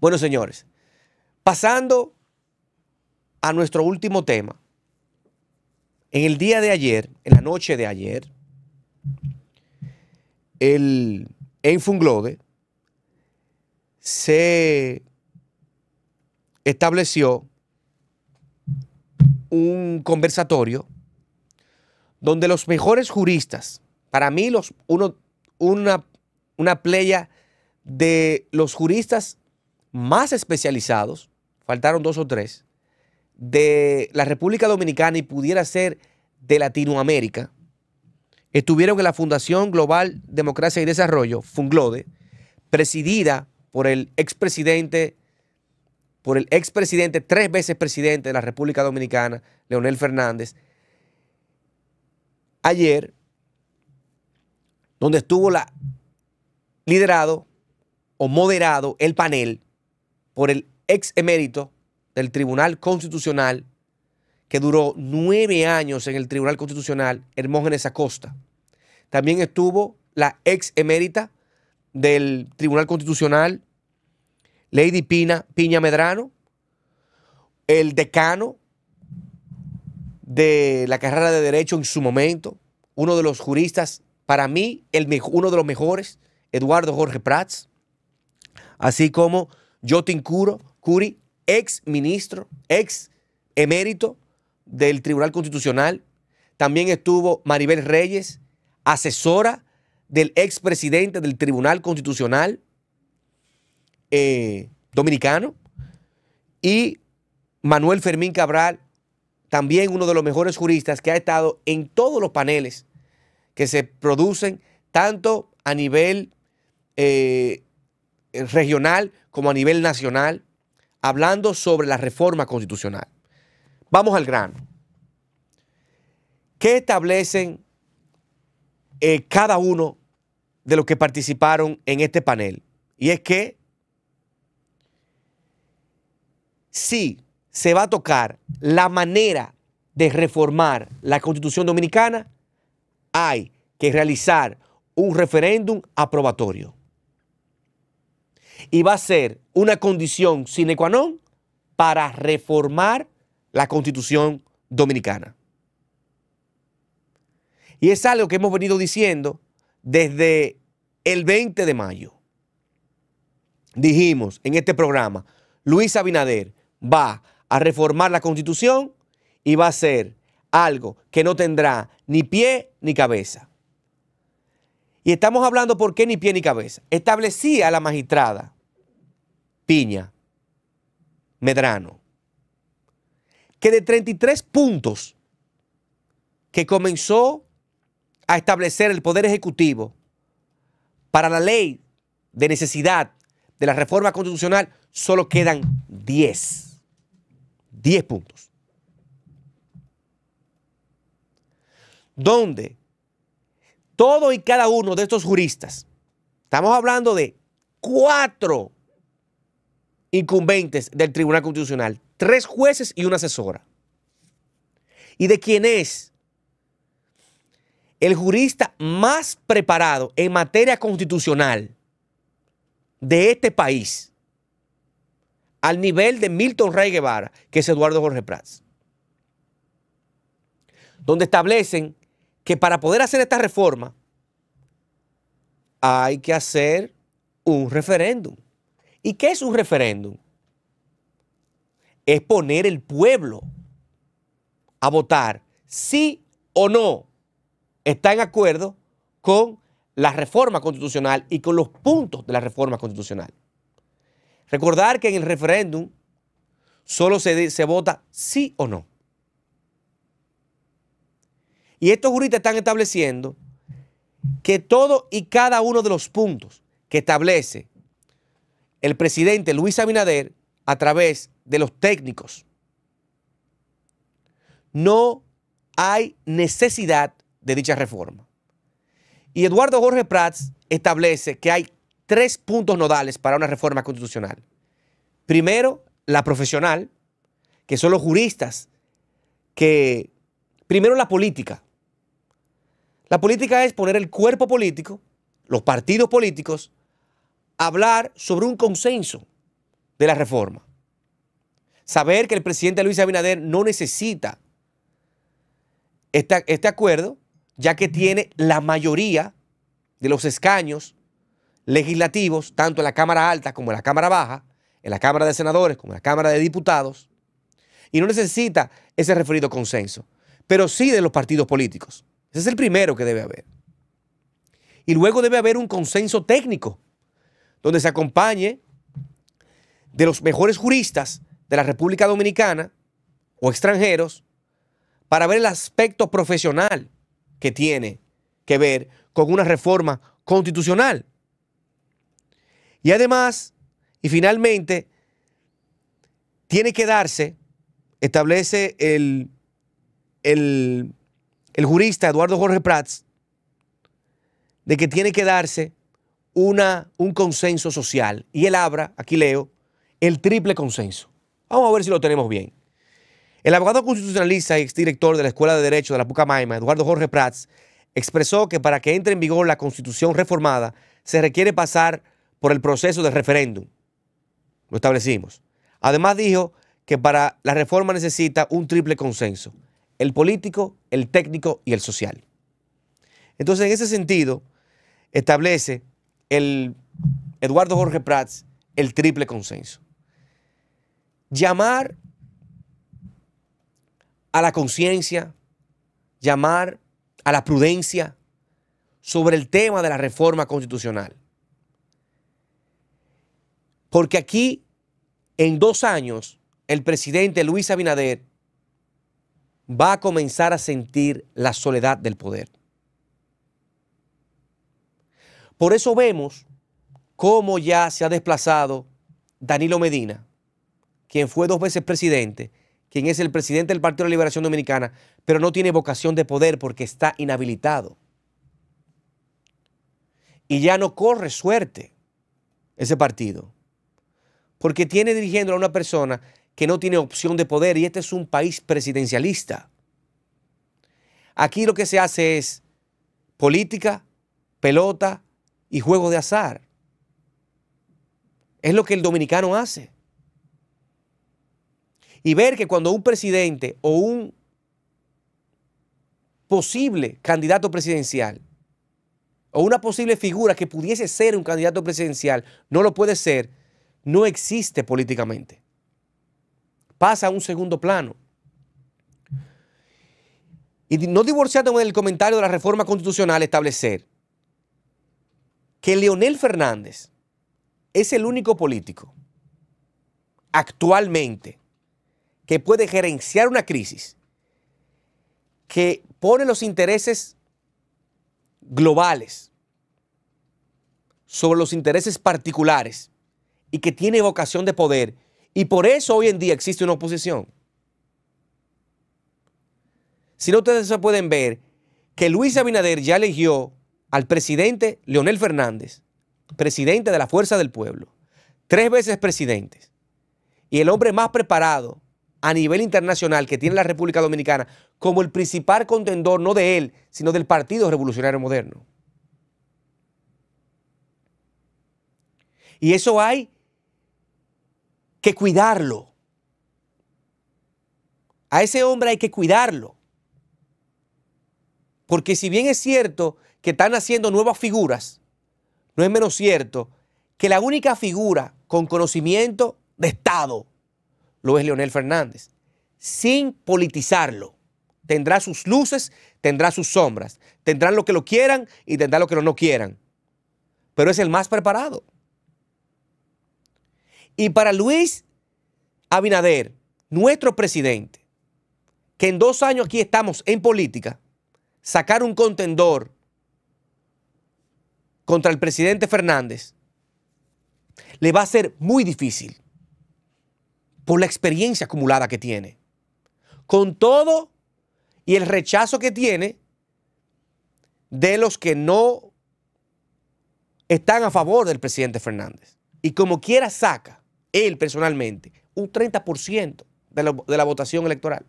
Bueno, señores, pasando a nuestro último tema. En el día de ayer, en la noche de ayer, el Enfunglode se estableció un conversatorio donde los mejores juristas, para mí los, uno, una, una playa de los juristas más especializados, faltaron dos o tres, de la República Dominicana y pudiera ser de Latinoamérica, estuvieron en la Fundación Global Democracia y Desarrollo, Funglode, presidida por el expresidente, por el expresidente, tres veces presidente de la República Dominicana, Leonel Fernández, ayer, donde estuvo la, liderado o moderado el panel por el ex emérito del Tribunal Constitucional, que duró nueve años en el Tribunal Constitucional, Hermógenes Acosta. También estuvo la ex emérita del Tribunal Constitucional, Lady Pina, Piña Medrano, el decano de la carrera de Derecho en su momento, uno de los juristas, para mí, el, uno de los mejores, Eduardo Jorge Prats, así como Jotin Curi, ex ministro, ex emérito del Tribunal Constitucional. También estuvo Maribel Reyes, asesora del ex presidente del Tribunal Constitucional eh, dominicano. Y Manuel Fermín Cabral, también uno de los mejores juristas que ha estado en todos los paneles que se producen, tanto a nivel eh, eh, regional como a nivel nacional, hablando sobre la reforma constitucional. Vamos al grano. ¿Qué establecen eh, cada uno de los que participaron en este panel? Y es que si se va a tocar la manera de reformar la constitución dominicana, hay que realizar un referéndum aprobatorio y va a ser una condición sine qua non para reformar la constitución dominicana. Y es algo que hemos venido diciendo desde el 20 de mayo. Dijimos en este programa, Luis Abinader va a reformar la constitución y va a ser algo que no tendrá ni pie ni cabeza. Y estamos hablando por qué ni pie ni cabeza. Establecía la magistrada Piña Medrano que de 33 puntos que comenzó a establecer el Poder Ejecutivo para la ley de necesidad de la reforma constitucional, solo quedan 10. 10 puntos. Donde todo y cada uno de estos juristas, estamos hablando de cuatro incumbentes del Tribunal Constitucional, tres jueces y una asesora. ¿Y de quién es? El jurista más preparado en materia constitucional de este país, al nivel de Milton Rey Guevara, que es Eduardo Jorge Prats, donde establecen que para poder hacer esta reforma hay que hacer un referéndum. ¿Y qué es un referéndum? Es poner el pueblo a votar sí o no está en acuerdo con la reforma constitucional y con los puntos de la reforma constitucional. Recordar que en el referéndum solo se, se vota sí o no. Y estos juristas están estableciendo que todo y cada uno de los puntos que establece el presidente Luis Abinader a través de los técnicos, no hay necesidad de dicha reforma. Y Eduardo Jorge Prats establece que hay tres puntos nodales para una reforma constitucional. Primero, la profesional, que son los juristas que, primero la política, la política es poner el cuerpo político, los partidos políticos, a hablar sobre un consenso de la reforma. Saber que el presidente Luis Abinader no necesita este, este acuerdo, ya que tiene la mayoría de los escaños legislativos, tanto en la Cámara Alta como en la Cámara Baja, en la Cámara de Senadores como en la Cámara de Diputados, y no necesita ese referido consenso, pero sí de los partidos políticos. Ese es el primero que debe haber. Y luego debe haber un consenso técnico, donde se acompañe de los mejores juristas de la República Dominicana o extranjeros para ver el aspecto profesional que tiene que ver con una reforma constitucional. Y además, y finalmente, tiene que darse, establece el, el el jurista Eduardo Jorge Prats de que tiene que darse una, un consenso social. Y él abra, aquí leo, el triple consenso. Vamos a ver si lo tenemos bien. El abogado constitucionalista y exdirector de la Escuela de Derecho de la Pucamaima, Eduardo Jorge Prats, expresó que para que entre en vigor la constitución reformada se requiere pasar por el proceso de referéndum. Lo establecimos. Además dijo que para la reforma necesita un triple consenso el político, el técnico y el social. Entonces, en ese sentido, establece el Eduardo Jorge Prats el triple consenso. Llamar a la conciencia, llamar a la prudencia sobre el tema de la reforma constitucional. Porque aquí, en dos años, el presidente Luis Abinader va a comenzar a sentir la soledad del poder. Por eso vemos cómo ya se ha desplazado Danilo Medina, quien fue dos veces presidente, quien es el presidente del Partido de la Liberación Dominicana, pero no tiene vocación de poder porque está inhabilitado. Y ya no corre suerte ese partido, porque tiene dirigiendo a una persona que no tiene opción de poder y este es un país presidencialista. Aquí lo que se hace es política, pelota y juego de azar. Es lo que el dominicano hace. Y ver que cuando un presidente o un posible candidato presidencial o una posible figura que pudiese ser un candidato presidencial no lo puede ser, no existe políticamente pasa a un segundo plano. Y no divorciándome el comentario de la reforma constitucional, establecer que Leonel Fernández es el único político actualmente que puede gerenciar una crisis que pone los intereses globales sobre los intereses particulares y que tiene vocación de poder y por eso hoy en día existe una oposición. Si no, ustedes se pueden ver que Luis Abinader ya eligió al presidente Leonel Fernández, presidente de la Fuerza del Pueblo, tres veces presidente, y el hombre más preparado a nivel internacional que tiene la República Dominicana como el principal contendor, no de él, sino del Partido Revolucionario Moderno. Y eso hay que cuidarlo. A ese hombre hay que cuidarlo. Porque si bien es cierto que están haciendo nuevas figuras, no es menos cierto que la única figura con conocimiento de Estado lo es Leonel Fernández, sin politizarlo. Tendrá sus luces, tendrá sus sombras, tendrán lo que lo quieran y tendrá lo que no quieran. Pero es el más preparado. Y para Luis Abinader, nuestro presidente, que en dos años aquí estamos en política, sacar un contendor contra el presidente Fernández le va a ser muy difícil por la experiencia acumulada que tiene. Con todo y el rechazo que tiene de los que no están a favor del presidente Fernández. Y como quiera saca él personalmente, un 30% de la, de la votación electoral.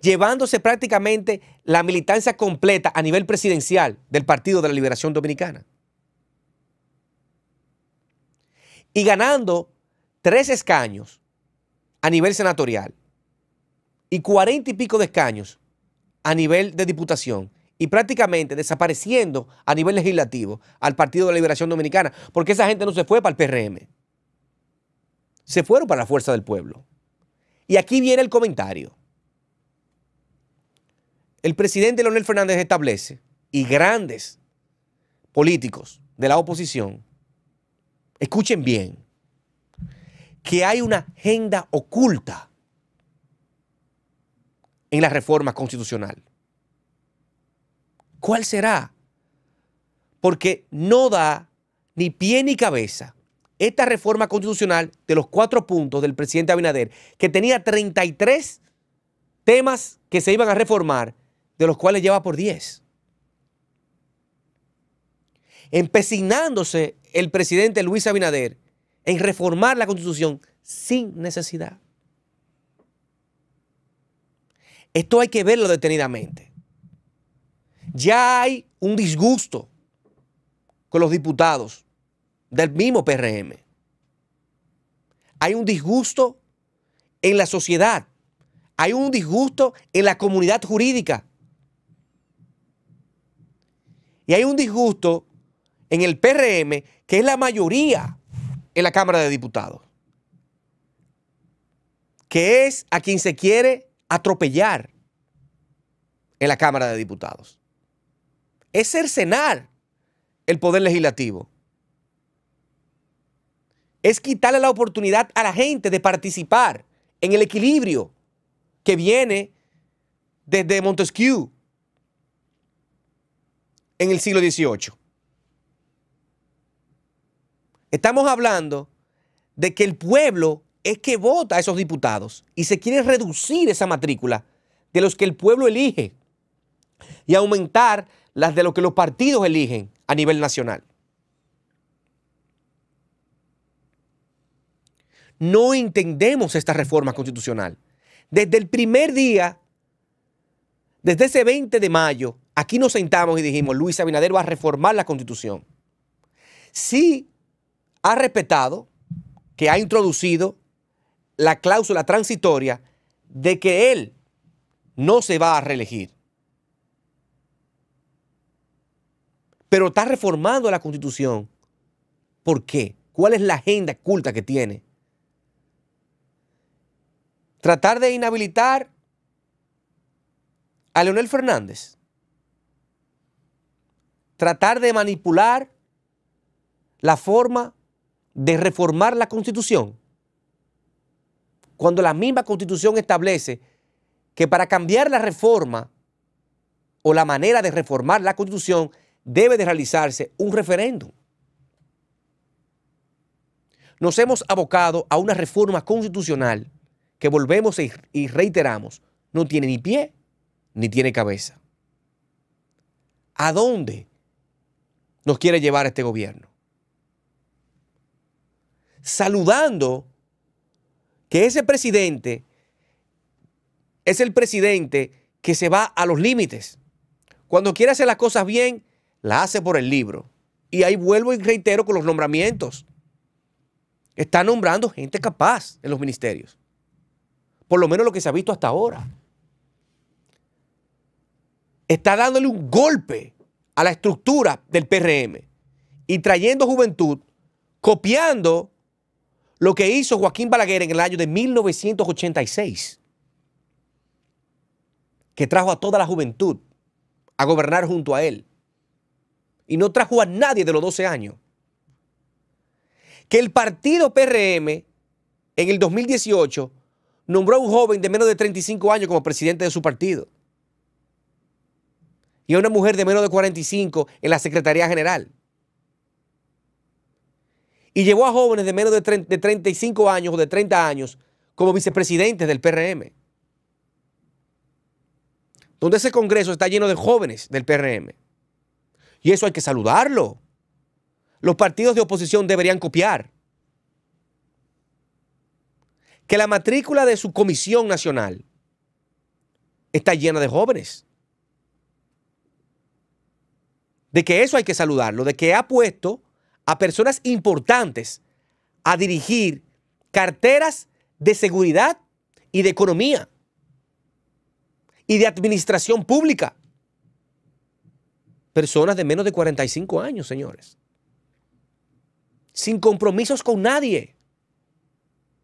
Llevándose prácticamente la militancia completa a nivel presidencial del Partido de la Liberación Dominicana. Y ganando tres escaños a nivel senatorial y cuarenta y pico de escaños a nivel de diputación y prácticamente desapareciendo a nivel legislativo al Partido de la Liberación Dominicana, porque esa gente no se fue para el PRM, se fueron para la Fuerza del Pueblo. Y aquí viene el comentario. El presidente Leonel Fernández establece, y grandes políticos de la oposición, escuchen bien, que hay una agenda oculta en la reforma constitucional. ¿Cuál será? Porque no da ni pie ni cabeza esta reforma constitucional de los cuatro puntos del presidente Abinader, que tenía 33 temas que se iban a reformar, de los cuales lleva por 10. Empecinándose el presidente Luis Abinader en reformar la constitución sin necesidad. Esto hay que verlo detenidamente. Ya hay un disgusto con los diputados del mismo PRM. Hay un disgusto en la sociedad. Hay un disgusto en la comunidad jurídica. Y hay un disgusto en el PRM, que es la mayoría en la Cámara de Diputados, que es a quien se quiere atropellar en la Cámara de Diputados es cercenar el poder legislativo. Es quitarle la oportunidad a la gente de participar en el equilibrio que viene desde Montesquieu en el siglo XVIII. Estamos hablando de que el pueblo es que vota a esos diputados y se quiere reducir esa matrícula de los que el pueblo elige y aumentar las de lo que los partidos eligen a nivel nacional. No entendemos esta reforma constitucional. Desde el primer día, desde ese 20 de mayo, aquí nos sentamos y dijimos, Luis Abinader va a reformar la constitución. Sí ha respetado que ha introducido la cláusula transitoria de que él no se va a reelegir. pero está reformando la constitución. ¿Por qué? ¿Cuál es la agenda culta que tiene? Tratar de inhabilitar a Leonel Fernández. Tratar de manipular la forma de reformar la constitución. Cuando la misma constitución establece que para cambiar la reforma o la manera de reformar la constitución debe de realizarse un referéndum. Nos hemos abocado a una reforma constitucional que volvemos y reiteramos, no tiene ni pie ni tiene cabeza. ¿A dónde nos quiere llevar este gobierno? Saludando que ese presidente es el presidente que se va a los límites. Cuando quiere hacer las cosas bien, la hace por el libro. Y ahí vuelvo y reitero con los nombramientos. Está nombrando gente capaz en los ministerios. Por lo menos lo que se ha visto hasta ahora. Está dándole un golpe a la estructura del PRM y trayendo juventud, copiando lo que hizo Joaquín Balaguer en el año de 1986, que trajo a toda la juventud a gobernar junto a él y no trajo a nadie de los 12 años. Que el partido PRM en el 2018 nombró a un joven de menos de 35 años como presidente de su partido. Y a una mujer de menos de 45 en la Secretaría General. Y llevó a jóvenes de menos de, 35 años o de 30 años como vicepresidentes del PRM. Donde ese Congreso está lleno de jóvenes del PRM y eso hay que saludarlo. Los partidos de oposición deberían copiar. Que la matrícula de su comisión nacional está llena de jóvenes. De que eso hay que saludarlo, de que ha puesto a personas importantes a dirigir carteras de seguridad y de economía y de administración pública. Personas de menos de 45 años, señores. Sin compromisos con nadie.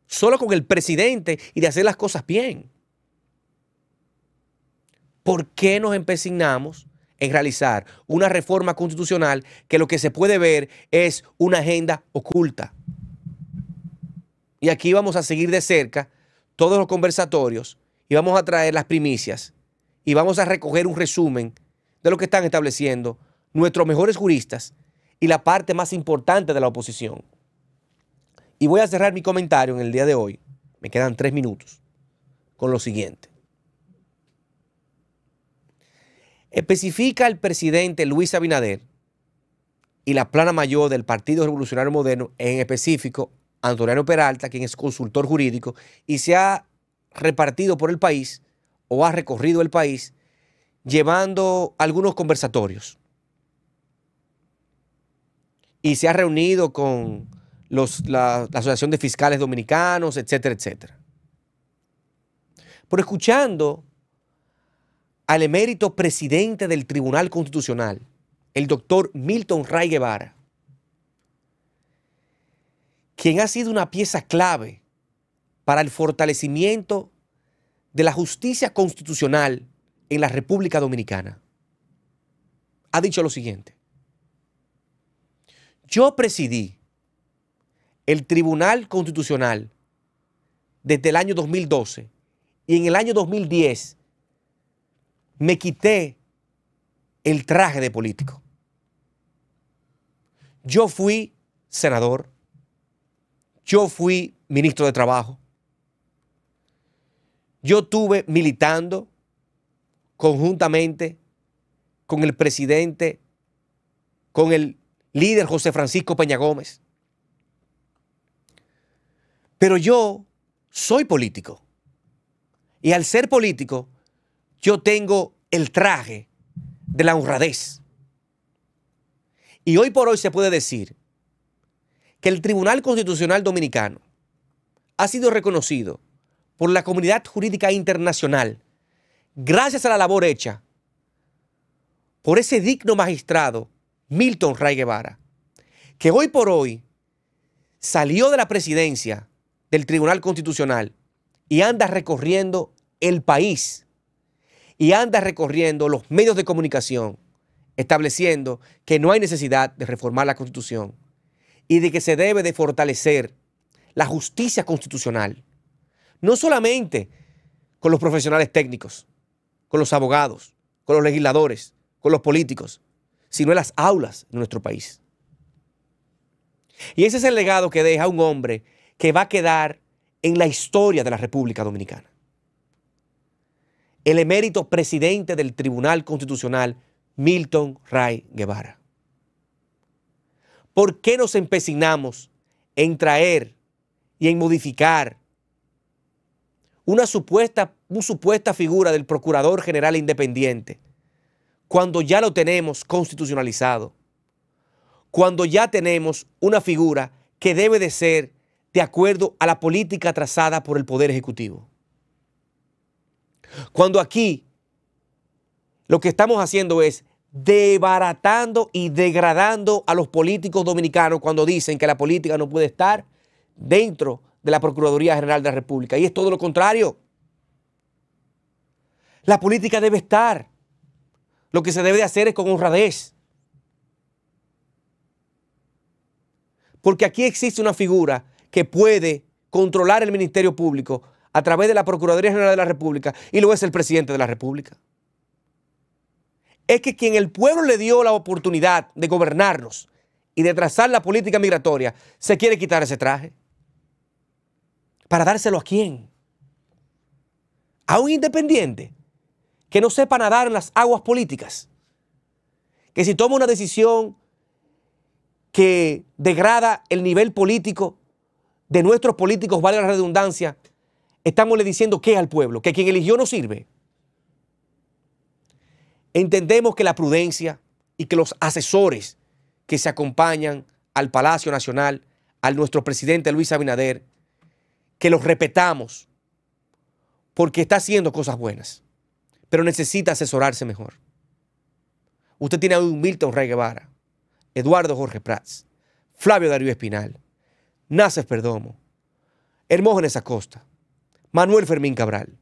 Solo con el presidente y de hacer las cosas bien. ¿Por qué nos empecinamos en realizar una reforma constitucional que lo que se puede ver es una agenda oculta? Y aquí vamos a seguir de cerca todos los conversatorios y vamos a traer las primicias y vamos a recoger un resumen de lo que están estableciendo nuestros mejores juristas y la parte más importante de la oposición. Y voy a cerrar mi comentario en el día de hoy, me quedan tres minutos, con lo siguiente. Especifica el presidente Luis Abinader y la plana mayor del Partido Revolucionario Moderno, en específico Antonio Peralta, quien es consultor jurídico, y se ha repartido por el país o ha recorrido el país llevando algunos conversatorios y se ha reunido con la, la, Asociación de Fiscales Dominicanos, etcétera, etcétera. Por escuchando al emérito presidente del Tribunal Constitucional, el doctor Milton Ray Guevara, quien ha sido una pieza clave para el fortalecimiento de la justicia constitucional en la República Dominicana ha dicho lo siguiente. Yo presidí el Tribunal Constitucional desde el año 2012 y en el año 2010 me quité el traje de político. Yo fui senador, yo fui ministro de Trabajo, yo tuve militando conjuntamente con el presidente, con el líder José Francisco Peña Gómez. Pero yo soy político. Y al ser político, yo tengo el traje de la honradez. Y hoy por hoy se puede decir que el Tribunal Constitucional Dominicano ha sido reconocido por la comunidad jurídica internacional gracias a la labor hecha por ese digno magistrado, Milton Ray Guevara, que hoy por hoy salió de la presidencia del Tribunal Constitucional y anda recorriendo el país y anda recorriendo los medios de comunicación, estableciendo que no hay necesidad de reformar la Constitución y de que se debe de fortalecer la justicia constitucional, no solamente con los profesionales técnicos, con los abogados, con los legisladores, con los políticos, sino en las aulas de nuestro país. Y ese es el legado que deja un hombre que va a quedar en la historia de la República Dominicana. El emérito presidente del Tribunal Constitucional, Milton Ray Guevara. ¿Por qué nos empecinamos en traer y en modificar una supuesta, supuesta figura del Procurador General Independiente, cuando ya lo tenemos constitucionalizado, cuando ya tenemos una figura que debe de ser de acuerdo a la política trazada por el Poder Ejecutivo. Cuando aquí lo que estamos haciendo es debaratando y degradando a los políticos dominicanos cuando dicen que la política no puede estar dentro de la Procuraduría General de la República. Y es todo lo contrario. La política debe estar. Lo que se debe de hacer es con honradez. Porque aquí existe una figura que puede controlar el Ministerio Público a través de la Procuraduría General de la República y luego es el presidente de la República. Es que quien el pueblo le dio la oportunidad de gobernarnos y de trazar la política migratoria, se quiere quitar ese traje. ¿Para dárselo a quién? A un independiente que no sepa nadar en las aguas políticas, que si toma una decisión que degrada el nivel político de nuestros políticos, vale la redundancia, estamos le diciendo qué al pueblo, que quien eligió no sirve. Entendemos que la prudencia y que los asesores que se acompañan al Palacio Nacional, al nuestro presidente Luis Abinader, que los repetamos, porque está haciendo cosas buenas, pero necesita asesorarse mejor. Usted tiene a Milton Rey Guevara, Eduardo Jorge Prats, Flavio Darío Espinal, Naces Perdomo, Hermógenes Acosta, Manuel Fermín Cabral,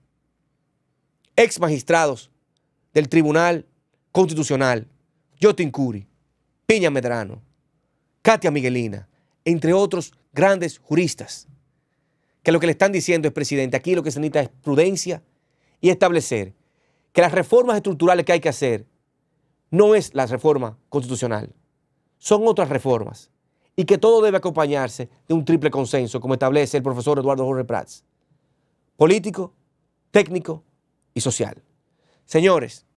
ex magistrados del Tribunal Constitucional, Jotin Curi, Piña Medrano, Katia Miguelina, entre otros grandes juristas que lo que le están diciendo es, presidente, aquí lo que se necesita es prudencia y establecer que las reformas estructurales que hay que hacer no es la reforma constitucional, son otras reformas y que todo debe acompañarse de un triple consenso, como establece el profesor Eduardo Jorge Prats, político, técnico y social. Señores,